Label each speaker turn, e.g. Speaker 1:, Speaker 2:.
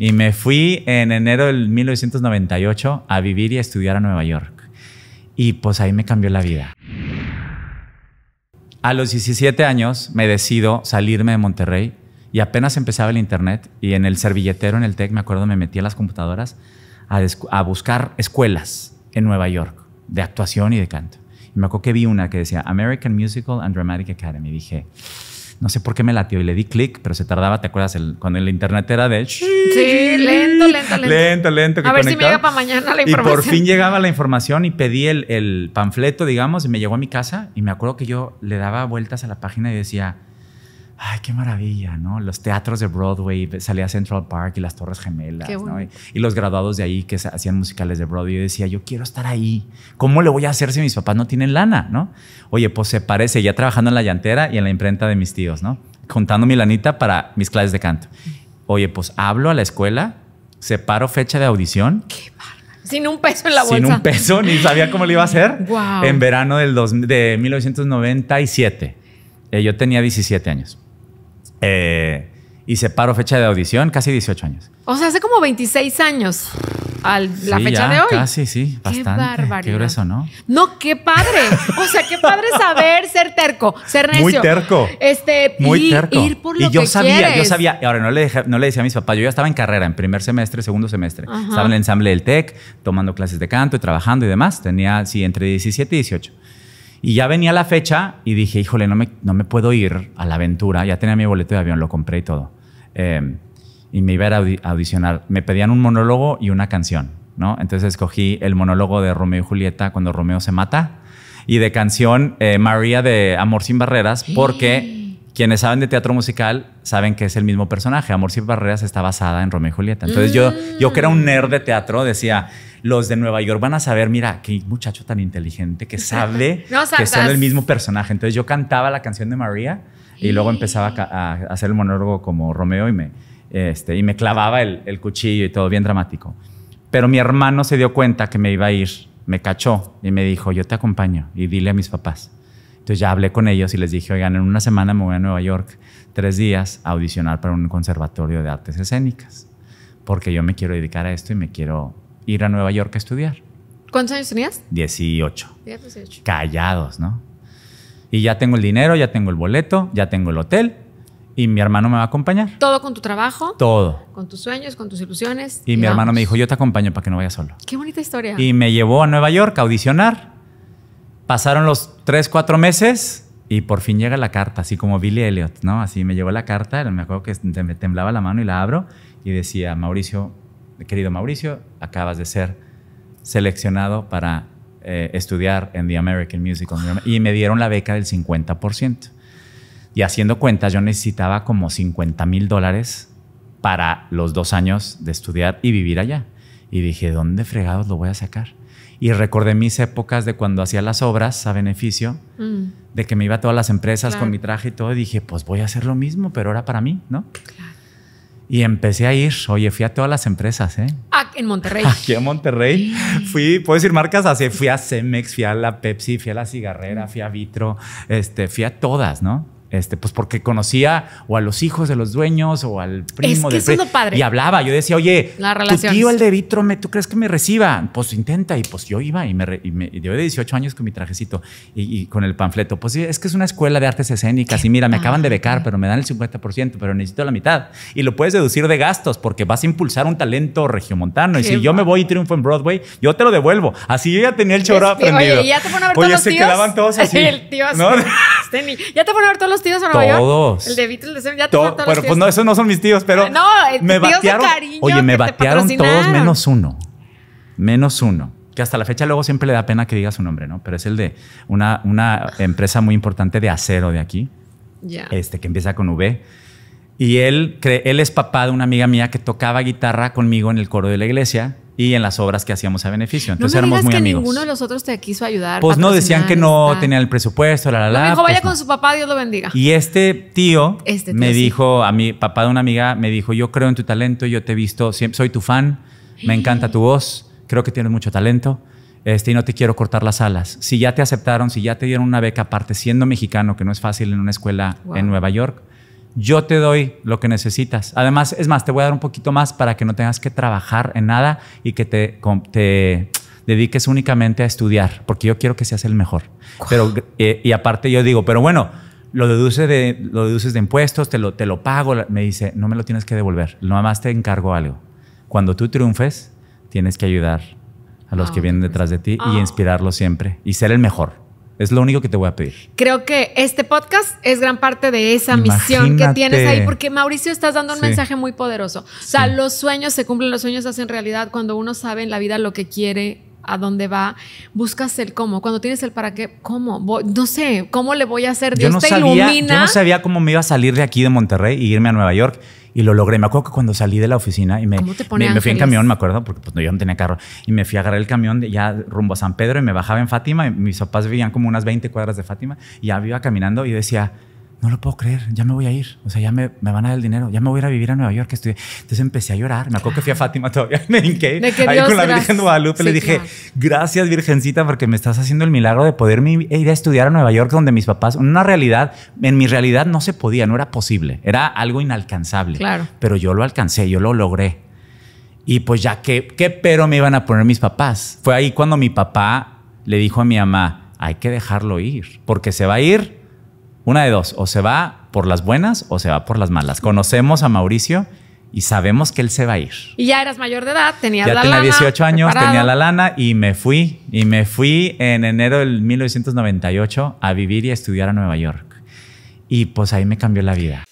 Speaker 1: Y me fui en enero del 1998 a vivir y a estudiar a Nueva York. Y pues ahí me cambió la vida. A los 17 años me decido salirme de Monterrey y apenas empezaba el internet y en el servilletero, en el TEC, me acuerdo, me metí a las computadoras a, buscar escuelas en Nueva York de actuación y de canto. Y me acuerdo que vi una que decía American Musical and Dramatic Academy. Y dije, no sé por qué me latió y le di clic, pero se tardaba, ¿te acuerdas? El, cuando el internet era de... Sí,
Speaker 2: lento, lento, lento. Lento,
Speaker 1: lento. a ver si me llega
Speaker 2: para mañana la información. Y por fin
Speaker 1: llegaba la información y pedí el, el panfleto, digamos, y me llegó a mi casa y me acuerdo que yo le daba vueltas a la página y decía ay, qué maravilla, ¿no? Los teatros de Broadway, salía Central Park y las Torres Gemelas, Y, los graduados de ahí que hacían musicales de Broadway, yo decía, yo quiero estar ahí. ¿Cómo le voy a hacer si mis papás no tienen lana, ¿no? Oye, pues se parece, ya trabajando en la llantera y en la imprenta de mis tíos, ¿no? Contando mi lanita para mis clases de canto. Oye, pues hablo a la escuela, separo fecha de audición. Qué
Speaker 2: sin un peso en la bolsa. Sin un peso,
Speaker 1: ni sabía cómo lo iba a hacer. En verano del de 1997. Eh, yo tenía 17 años. Eh, y paró fecha de audición, casi 18 años.
Speaker 2: O sea, hace como 26 años a la fecha de hoy. Casi,
Speaker 1: sí, qué Barbaridad. Qué grueso, ¿no?
Speaker 2: No, qué padre. O sea, qué padre saber ser terco, ser necio. Muy terco. Este, Muy terco. Ir por lo y yo sabía, yo sabía.
Speaker 1: Ahora, no le, no le decía a mis papás, yo ya estaba en carrera, en primer semestre, segundo semestre. Estaba en el ensamble del TEC, tomando clases de canto y trabajando y demás. Tenía, sí, entre 17 y 18. Y ya venía la fecha y dije, híjole, no me, no me puedo ir a la aventura. Ya tenía mi boleto de avión, lo compré y todo. Em, y me iba a, audicionar. Me pedían un monólogo y una canción, ¿no? Entonces escogí el monólogo de Romeo y Julieta cuando Romeo se mata y de canción eh, María de Amor sin Barreras porque quienes saben de teatro musical saben que es el mismo personaje. Amor sin barreras está basada en Romeo y Julieta. Entonces yo, yo que era un nerd de teatro decía, los de Nueva York van a saber, mira, qué muchacho tan inteligente que sabe que son el mismo personaje. Entonces yo cantaba la canción de María y luego empezaba a, hacer el monólogo como Romeo y me, este, y me clavaba el cuchillo y todo bien dramático. Pero mi hermano se dio cuenta que me iba a ir, me cachó y me dijo, yo te acompaño y dile a mis papás. Entonces ya hablé con ellos y les dije, oigan, en una semana me voy a Nueva York, tres días, a audicionar para un conservatorio de artes escénicas, porque yo me quiero dedicar a esto y me quiero ir a Nueva York a estudiar.
Speaker 2: ¿Cuántos años tenías?
Speaker 1: 18. 18. Callados, ¿no? Y ya tengo el dinero, ya tengo el boleto, ya tengo el hotel, y mi hermano me va a acompañar.
Speaker 2: ¿Todo con tu trabajo? Todo. Con tus sueños, con tus ilusiones. Y, mi hermano me
Speaker 1: dijo, yo te acompaño para que no vayas solo.
Speaker 2: Qué bonita historia. Y
Speaker 1: me llevó a Nueva York a audicionar. Pasaron los tres, cuatro meses y por fin llega la carta, así como Billy Elliot, ¿no? Así me llegó la carta, me acuerdo que me temblaba la mano y la abro y decía, Mauricio, querido Mauricio, acabas de ser seleccionado para eh, estudiar en The American Musical. Y me dieron la beca del 50%. Y haciendo cuentas, yo necesitaba como 50 mil dólares para los dos años de estudiar y vivir allá. Y dije, ¿dónde fregados lo voy a sacar? Y recordé mis épocas de cuando hacía las obras a beneficio, mm. de que me iba a todas las empresas con mi traje y todo. Y dije, pues voy a hacer lo mismo, pero ahora para mí,
Speaker 2: ¿no? Claro.
Speaker 1: Y empecé a ir. Oye, fui a todas las empresas, ¿eh?
Speaker 2: Ah, en Monterrey. Aquí
Speaker 1: en Monterrey. Fui, puedo decir marcas, así, fui a Cemex, fui a la Pepsi, fui a la Cigarrera, fui a Vitro, este, fui a todas, ¿no? Este, pues porque conocía o a los hijos de los dueños o al primo es que es padre. y hablaba. Yo decía, oye, tu tío al de vitro, ¿tú crees que me reciba? Pues intenta. Y pues yo iba y me, y de 18 años con mi trajecito y, con el panfleto. Pues es que es una escuela de artes escénicas y mira, me acaban de becar, pero me dan el 50%, pero necesito la mitad. Y lo puedes deducir de gastos porque vas a impulsar un talento regiomontano. Y si yo me voy y triunfo en Broadway, yo te lo devuelvo. Así yo ya tenía el chorro aprendido. Oye, ya te a ver todos se quedaban todos así.
Speaker 2: ya te van a ver todos los tíos para Nueva Todos. El de Beatles, ya te pues no, esos
Speaker 1: no son mis tíos, pero. No, eh, me batearon, Oye, me batearon todos menos uno. Menos uno. Que hasta la fecha luego siempre le da pena que diga su nombre, ¿no? Pero es el de una, una empresa muy importante de acero de aquí. Ya. Este, que empieza con V y él, él es papá de una amiga mía que tocaba guitarra conmigo en el coro de la iglesia y en las obras que hacíamos a beneficio. Entonces no me éramos muy que amigos. ninguno
Speaker 2: de los otros te quiso ayudar. Pues no, decían que no tenían
Speaker 1: el presupuesto, la la la. dijo, pues vaya con
Speaker 2: su papá, Dios lo bendiga.
Speaker 1: Y este tío, este me dijo, a mi papá de una amiga, me dijo, yo creo en tu talento, yo te he visto, soy tu fan, me encanta tu voz, creo que tienes mucho talento. Este, y no te quiero cortar las alas. Si ya te aceptaron, si ya te dieron una beca, aparte siendo mexicano, que no es fácil en una escuela en Nueva York, yo te doy lo que necesitas. Además, es más, te voy a dar un poquito más para que no tengas que trabajar en nada y que te, dediques únicamente a estudiar, porque yo quiero que seas el mejor. Pero, eh, y aparte yo digo, pero bueno, lo, deduce de, lo deduces de impuestos, te lo, te lo pago. Me dice, no me lo tienes que devolver, nada más te encargo algo. Cuando tú triunfes, tienes que ayudar a los que ah, vienen detrás de ti y ah. inspirarlos siempre y ser el mejor. Es lo único que te voy a pedir.
Speaker 2: Creo que este podcast es gran parte de esa misión que tienes ahí, porque Mauricio estás dando un mensaje muy poderoso. O sea, los sueños se cumplen, los sueños se hacen realidad cuando uno sabe en la vida lo que quiere a dónde va, buscas el cómo. Cuando tienes el para qué, ¿cómo? Voy, no sé, ¿cómo le voy a hacer? Dios no te sabía, ilumina. Yo no sabía
Speaker 1: cómo me iba a salir de aquí de Monterrey e irme a Nueva York y lo logré. Me acuerdo que cuando salí de la oficina y me, fui en camión, me acuerdo, porque pues, yo no tenía carro, y me fui a agarrar el camión ya rumbo a San Pedro y me bajaba en Fátima y mis papás vivían como unas 20 cuadras de Fátima y ya iba caminando y decía, no lo puedo creer, ya me voy a ir, o sea, ya me, van a dar el dinero, ya me voy a ir a vivir a Nueva York, que Entonces empecé a llorar, me acuerdo que fui a Fátima todavía, me hinqué ahí con la Virgen de Guadalupe, le dije, gracias Virgencita porque me estás haciendo el milagro de poder ir a estudiar a Nueva York donde mis papás, una realidad, en mi realidad no se podía, no era posible, era algo inalcanzable, claro. pero yo lo alcancé, yo lo logré. Y pues ya, ¿qué, ¿qué pero me iban a poner mis papás? Fue ahí cuando mi papá le dijo a mi mamá, hay que dejarlo ir, porque se va a ir una de dos, o se va por las buenas o se va por las malas. Conocemos a Mauricio y sabemos que él se va a ir.
Speaker 2: Y ya eras mayor de edad, tenías la tenía lana. Ya tenía 18 años, tenía la
Speaker 1: lana y me fui. Y me fui en enero del 1998 a vivir y a estudiar a Nueva York. Y pues ahí me cambió la vida.